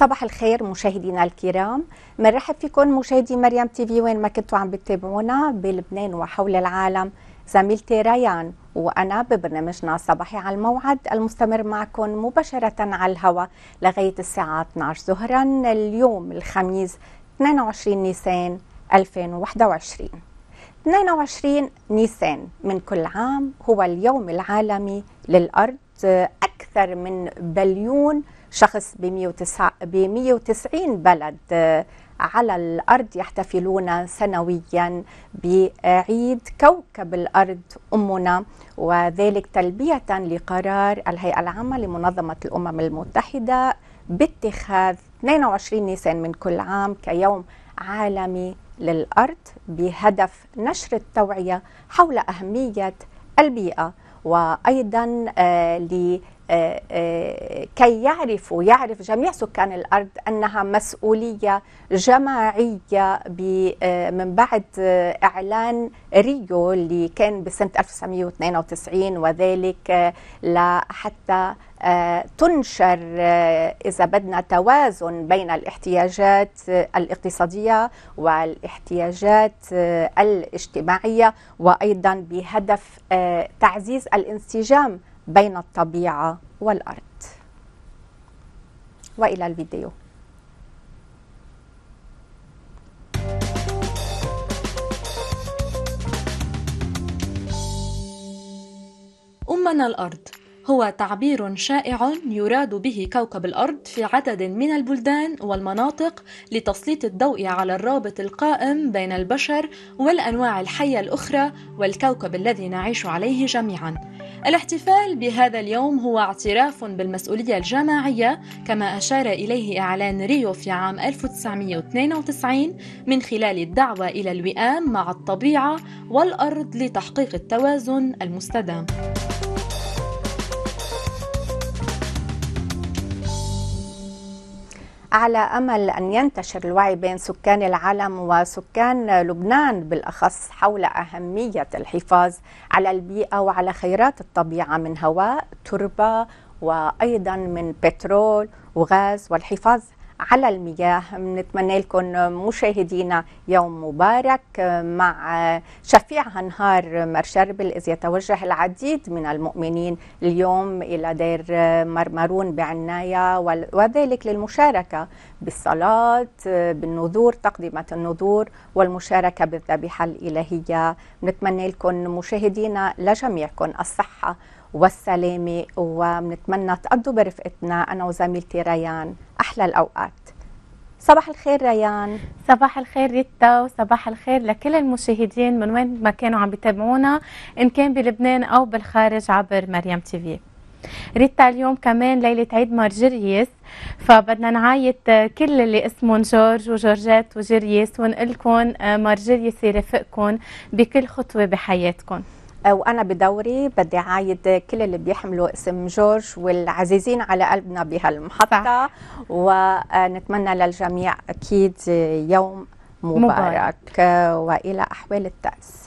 صباح الخير مشاهدينا الكرام بنرحب فيكم مشاهدي مريم تي في وين ما كنتوا عم بتتابعونا بلبنان وحول العالم زميلتي ريان وانا ببرنامجنا صباحي على الموعد المستمر معكم مباشره على الهواء لغايه الساعه 12 ظهرا اليوم الخميس 22 نيسان 2021 22 نيسان من كل عام هو اليوم العالمي للارض اكثر من بليون شخص ب ب 190 بلد آه، على الارض يحتفلون سنويا بعيد كوكب الارض امنا وذلك تلبيه لقرار الهيئه العامه لمنظمه الامم المتحده باتخاذ 22 نيسان من كل عام كيوم عالمي للارض بهدف نشر التوعيه حول اهميه البيئه وايضا آه آه، آه، كي يعرفوا يعرف جميع سكان الارض انها مسؤوليه جماعيه آه، من بعد اعلان ريو اللي كان بسنه 1992 وذلك لحتى تنشر اذا بدنا توازن بين الاحتياجات الاقتصاديه والاحتياجات الاجتماعيه وايضا بهدف تعزيز الانسجام بين الطبيعة والأرض وإلى الفيديو أمنا الأرض هو تعبير شائع يراد به كوكب الارض في عدد من البلدان والمناطق لتسليط الضوء على الرابط القائم بين البشر والانواع الحيه الاخرى والكوكب الذي نعيش عليه جميعا الاحتفال بهذا اليوم هو اعتراف بالمسؤولية الجماعية كما أشار إليه إعلان ريو في عام 1992 من خلال الدعوة إلى الوئام مع الطبيعة والأرض لتحقيق التوازن المستدام. على أمل أن ينتشر الوعي بين سكان العالم وسكان لبنان بالأخص حول أهمية الحفاظ على البيئة وعلى خيرات الطبيعة من هواء تربة وأيضا من بترول وغاز والحفاظ على المياه بنتمنى لكم مشاهدينا يوم مبارك مع شفيع هنهار مرشربل إذ يتوجه العديد من المؤمنين اليوم إلى دير مرمرون بعناية وذلك للمشاركة بالصلاة بالنذور تقدمة النذور والمشاركة بالذبيحة الإلهية بنتمنى لكم مشاهدينا لجميعكم الصحة والسلامة وبنتمنى تقضوا برفقتنا أنا وزميلتي ريان أحلى الأوقات صباح الخير ريان صباح الخير ريتا وصباح الخير لكل المشاهدين من وين ما كانوا عم بيتابعونا إن كان بلبنان أو بالخارج عبر مريم تي في ريتا اليوم كمان ليلة عيد مارجريس فبدنا نعايد كل اللي اسمهم جورج وجورجات وجريس ونقول لكم آه، مارجريس يرافقكم بكل خطوة بحياتكم وانا بدوري بدي عايد كل اللي بيحملوا اسم جورج والعزيزين على قلبنا بهالمحطه صح. ونتمنى للجميع اكيد يوم مبارك, مبارك. والى احوال التاس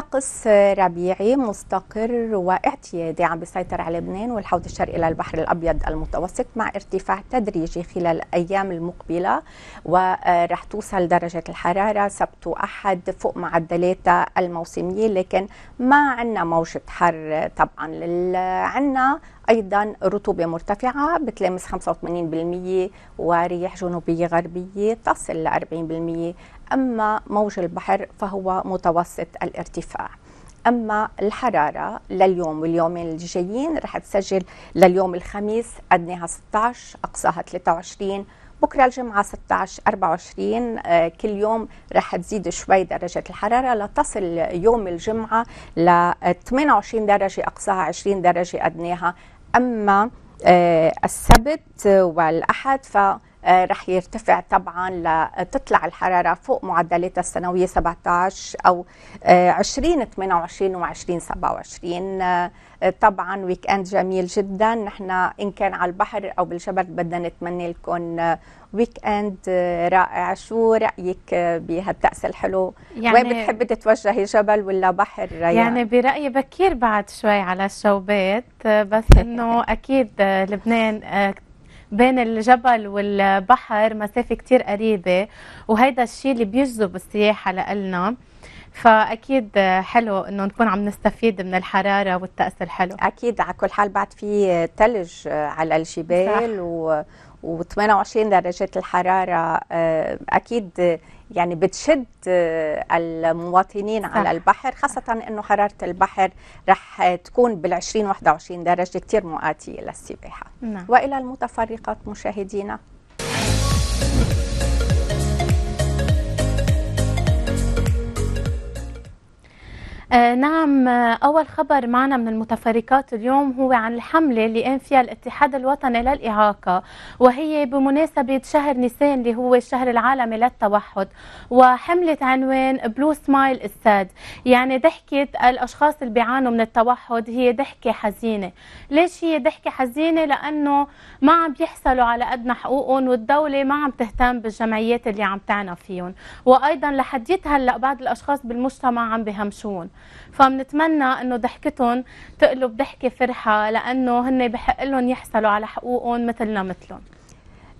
طقس ربيعي مستقر واعتيادي عم بيسيطر على لبنان والحوض الشرقي للبحر الابيض المتوسط مع ارتفاع تدريجي خلال الايام المقبله ورح توصل درجه الحراره سبت واحد فوق معدلاتها الموسميه لكن ما عندنا موجه حر طبعا عندنا ايضا رطوبه مرتفعه بتلامس 85% ورياح جنوبيه غربيه تصل ل 40% اما موج البحر فهو متوسط الارتفاع اما الحراره لليوم واليومين الجايين رح تسجل لليوم الخميس ادناها 16 اقصاها 23 بكره الجمعه 16 24 آه، كل يوم رح تزيد شوي درجه الحراره لتصل يوم الجمعه ل 28 درجه اقصاها 20 درجه ادناها أما آه، السبت والأحد ف آه، رح يرتفع طبعا لتطلع الحراره فوق معدلاتها السنويه 17 او 20 28 و 20 27 طبعا ويك اند جميل جدا نحن ان كان على البحر او بالجبل بدنا نتمنى لكم ويك آه، اند آه، رائع شو رايك بهالطقس الحلو يعني وين بتحبي تتوجهي جبل ولا بحر يعني برايي بكير بعد شوي على الشوبات بس انه اكيد لبنان بين الجبل والبحر مسافه كتير قريبه وهيدا الشيء اللي بيجذب السياحه لنا فاكيد حلو انه نكون عم نستفيد من الحراره والطقس الحلو اكيد على كل حال بعد في ثلج على الجبال صح. و و28 درجة الحرارة آه، أكيد يعني بتشد آه، المواطنين صح. على البحر خاصة أنه حرارة البحر رح تكون بال20 21 درجة كتير مؤاتية للسباحة نعم. وإلى المتفرقات مشاهدينا آه نعم آه أول خبر معنا من المتفرقات اليوم هو عن الحملة اللي قام فيها الاتحاد الوطني للإعاقة وهي بمناسبة شهر نيسان اللي هو الشهر العالمي للتوحد وحملة عنوان بلو سمايل الساد يعني ضحكة الأشخاص اللي بيعانوا من التوحد هي ضحكة حزينة ليش هي ضحكة حزينة لأنه ما عم بيحصلوا على أدنى حقوقهم والدولة ما عم تهتم بالجمعيات اللي عم تعنى فيهم وأيضا لحديت هلأ بعض الأشخاص بالمجتمع عم بهمشون فبنتمنى انه ضحكتهم تقلب ضحكه فرحه لانه هن بحق لهم يحصلوا على حقوقهم مثلنا مثلهم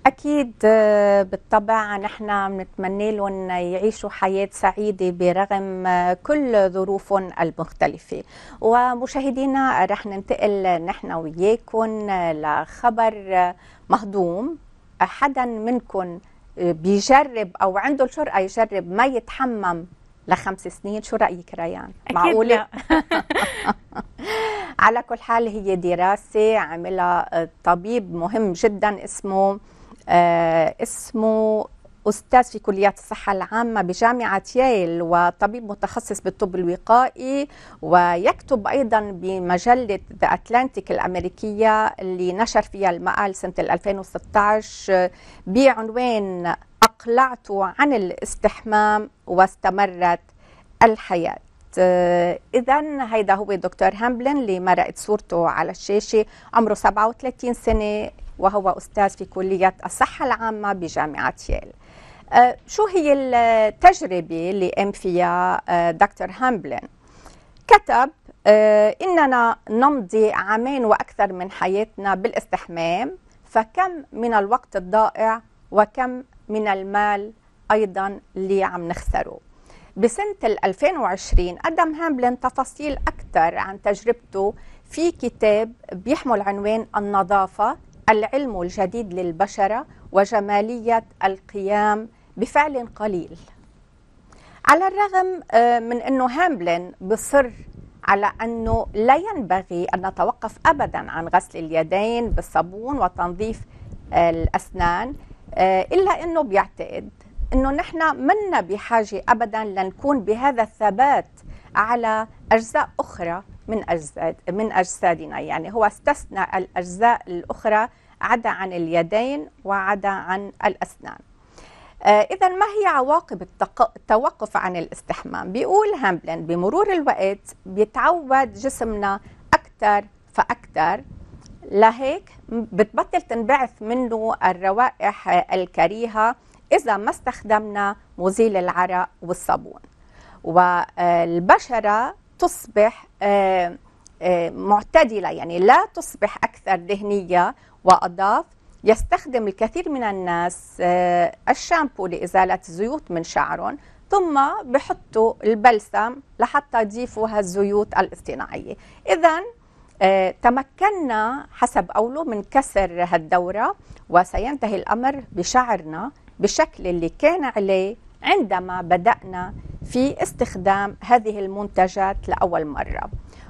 أكيد آه، بالطبع نحن بنتمنى لهم يعيشوا حياة سعيدة برغم آه، كل ظروفهم المختلفة ومشاهدينا رح ننتقل نحن وياكم آه، لخبر مهضوم حدا منكم بيجرب أو عنده الجرأة يجرب ما يتحمم لخمس سنين شو رايك ريان معقوله على كل حال هي دراسه عملها آه، طبيب مهم جدا اسمه آه اسمه استاذ في كليه الصحه العامه بجامعه ييل وطبيب متخصص بالطب الوقائي ويكتب ايضا بمجله ذا اتلانتيك الامريكيه اللي نشر فيها المقال سنه 2016 آه، بعنوان أقلعت عن الاستحمام واستمرت الحياة آه، إذا هيدا هو دكتور هامبلن اللي مرقت صورته على الشاشة عمره 37 سنة وهو أستاذ في كلية الصحة العامة بجامعة ييل آه، شو هي التجربة اللي قام فيها آه، دكتور هامبلن كتب إننا نمضي عامين وأكثر من حياتنا بالاستحمام فكم من الوقت الضائع وكم من المال أيضا اللي عم نخسره بسنة 2020 قدم هاملين تفاصيل أكثر عن تجربته في كتاب بيحمل عنوان النظافة العلم الجديد للبشرة وجمالية القيام بفعل قليل على الرغم آه، من أنه هاملين بصر على أنه لا ينبغي أن نتوقف أبدا عن غسل اليدين بالصابون وتنظيف آه، الأسنان آه، الا انه بيعتقد انه نحن منا بحاجه ابدا لنكون بهذا الثبات على اجزاء اخرى من اجساد من اجسادنا يعني هو استثنى الاجزاء الاخرى عدا عن اليدين وعدا عن الاسنان آه، إذا ما هي عواقب التوقف عن الاستحمام؟ بيقول هامبلن بمرور الوقت بيتعود جسمنا أكثر فأكثر لهيك بتبطل تنبعث منه الروائح الكريهة إذا ما استخدمنا مزيل العرق والصابون والبشرة تصبح آه، آه، معتدلة يعني لا تصبح أكثر دهنية وأضاف يستخدم الكثير من الناس آه، الشامبو لإزالة الزيوت من شعرهم ثم بحطوا البلسم لحتى يضيفوا هالزيوت الاصطناعية إذا آه، تمكنا حسب قوله من كسر هالدورة وسينتهي الأمر بشعرنا بالشكل اللي كان عليه عندما بدأنا في استخدام هذه المنتجات لأول مرة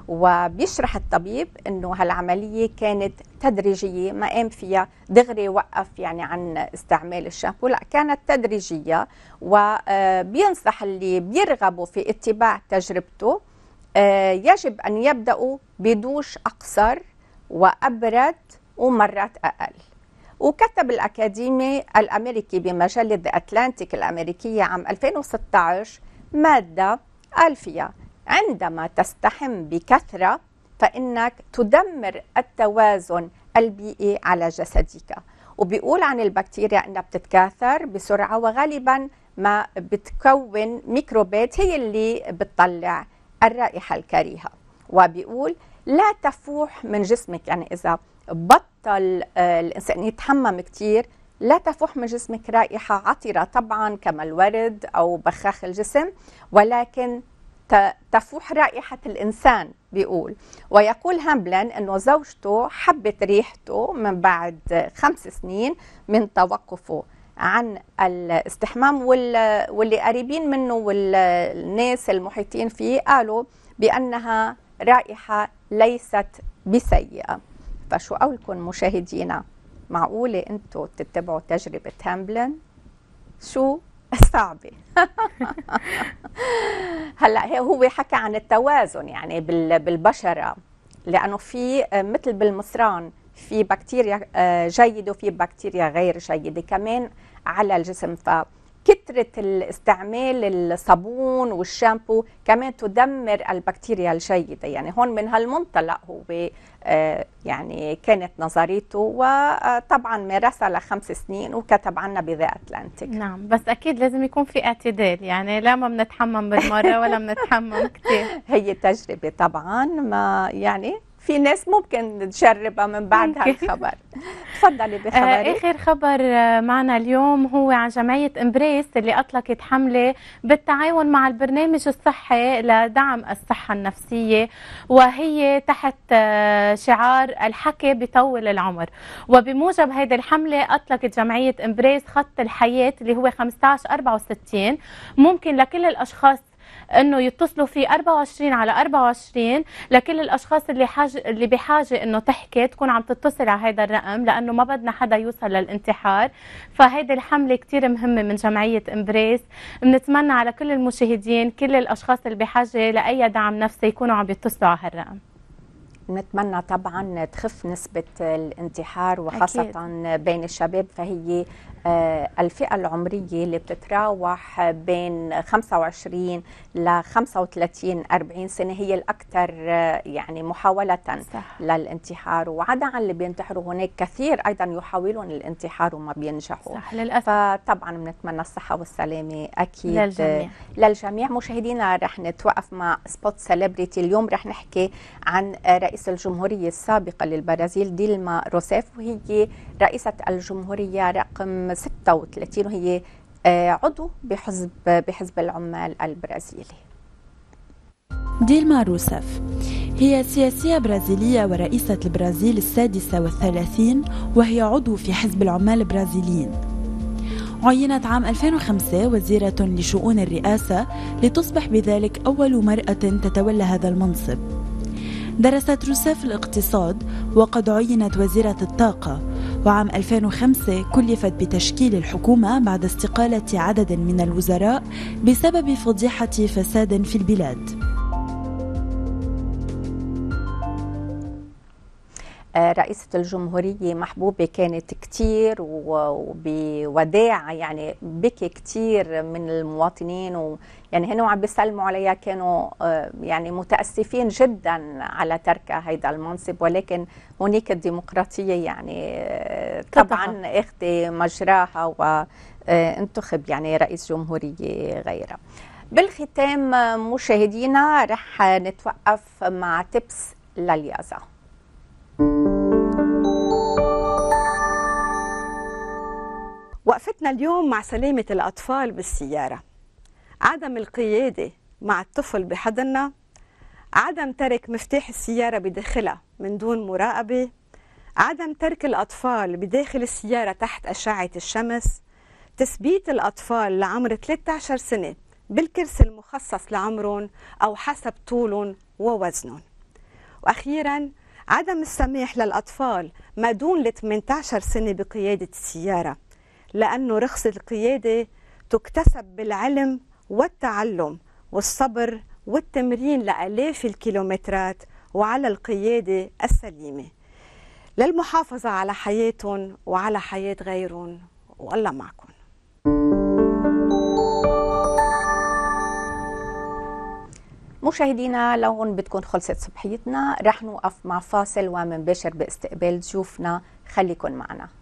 وبيشرح الطبيب انه هالعمليه كانت تدريجيه ما قام فيها دغري وقف يعني عن استعمال الشامبو لا كانت تدريجيه وبينصح آه، اللي بيرغبوا في اتباع تجربته آه، يجب أن يبدأوا بدوش أقصر وأبرد ومرات أقل وكتب الأكاديمي الأمريكي بمجلة The Atlantic الأمريكية عام 2016 مادة قال فيها عندما تستحم بكثرة فإنك تدمر التوازن البيئي على جسدك وبيقول عن البكتيريا انها بتتكاثر بسرعه وغالبا ما بتكون ميكروبات هي اللي بتطلع الرائحة الكريهة وبيقول لا تفوح من جسمك يعني إذا بطل آه، الإنسان يتحمم كتير لا تفوح من جسمك رائحة عطرة طبعا كما الورد أو بخاخ الجسم ولكن تفوح رائحة الإنسان بيقول ويقول هامبلن أنه زوجته حبت ريحته من بعد خمس سنين من توقفه عن الاستحمام واللي قريبين منه والناس المحيطين فيه قالوا بأنها رائحة ليست بسيئة فشو قولكم مشاهدينا معقولة أنتوا تتبعوا تجربة هامبلن شو صعبة هلا هو حكى عن التوازن يعني بالبشرة لأنه في مثل بالمصران في بكتيريا آه، جيدة وفي بكتيريا غير جيدة كمان على الجسم ف كثرة الاستعمال الصابون والشامبو كمان تدمر البكتيريا الجيدة يعني هون من هالمنطلق هو آه، يعني كانت نظريته وطبعا مارسها لخمس سنين وكتب عنا بذا أتلانتيك نعم بس أكيد لازم يكون في اعتدال يعني لا ما بنتحمم بالمرة ولا بنتحمم كثير هي تجربة طبعا ما يعني في ناس ممكن تجربها من بعد هالخبر تفضلي آه، بخبرك اخر خبر آه، معنا اليوم هو عن جمعيه امبريس اللي اطلقت حمله بالتعاون مع البرنامج الصحي لدعم الصحه النفسيه وهي تحت آه، شعار الحكي بيطول العمر وبموجب هذه الحمله اطلقت جمعيه امبريس خط الحياه اللي هو 15 64 ممكن لكل الاشخاص انه يتصلوا في 24 على 24 لكل الاشخاص اللي حاجه اللي بحاجه انه تحكي تكون عم تتصل على هذا الرقم لانه ما بدنا حدا يوصل للانتحار فهيدي الحمله كثير مهمه من جمعيه امبريس بنتمنى على كل المشاهدين كل الاشخاص اللي بحاجه لاي دعم نفسي يكونوا عم يتصلوا على هالرقم بنتمنى طبعا تخف نسبة الانتحار وخاصة أكيد. بين الشباب فهي آه، الفئة العمرية اللي بتتراوح بين 25 ل 35 40 سنة هي الأكثر آه، يعني محاولة صح. للانتحار وعدا عن اللي بينتحروا هناك كثير أيضا يحاولون الانتحار وما بينجحوا صح للأسف فطبعا بنتمنى الصحة والسلامة أكيد للجميع للجميع مشاهدينا رح نتوقف مع سبوت سيلبرتي اليوم رح نحكي عن رئيس رئيس الجمهورية السابقة للبرازيل ديلما روسيف وهي رئيسة الجمهورية رقم 36 وهي آه، عضو بحزب بحزب العمال البرازيلي ديلما روسيف هي سياسية برازيلية ورئيسة البرازيل السادسة والثلاثين وهي عضو في حزب العمال البرازيليين عينت عام 2005 وزيرة لشؤون الرئاسة لتصبح بذلك أول مرأة تتولى هذا المنصب درست روسيف الاقتصاد وقد عينت وزيرة الطاقة وعام 2005 كلفت بتشكيل الحكومة بعد استقالة عدد من الوزراء بسبب فضيحة فساد في البلاد رئيسة الجمهورية محبوبة كانت كتير وبوداعة يعني بكي كتير من المواطنين و يعني هنا وعم بيسلموا عليها كانوا آه، يعني متأسفين جدا على تركها هيدا المنصب ولكن هناك الديمقراطية يعني آه، طبعا اخذت مجراها وانتخب آه، يعني رئيس جمهورية غيرها بالختام مشاهدينا رح نتوقف مع تبس لليازا وقفتنا اليوم مع سلامة الأطفال بالسيارة عدم القيادة مع الطفل بحضننا عدم ترك مفتاح السيارة بداخلها من دون مراقبة عدم ترك الأطفال بداخل السيارة تحت أشعة الشمس تثبيت الأطفال لعمر 13 سنة بالكرسي المخصص لعمرهم أو حسب طولهم ووزنهم وأخيراً عدم السماح للأطفال ما دون 18 سنة بقيادة السيارة لأنه رخص القيادة تكتسب بالعلم والتعلم والصبر والتمرين لآلاف الكيلومترات وعلى القيادة السليمة للمحافظة على حياتهم وعلى حياة غيرهم والله معكم مشاهدينا لون بتكون خلصت صبحيتنا رح نوقف مع فاصل ومنباشر باستقبال ضيوفنا خليكن معنا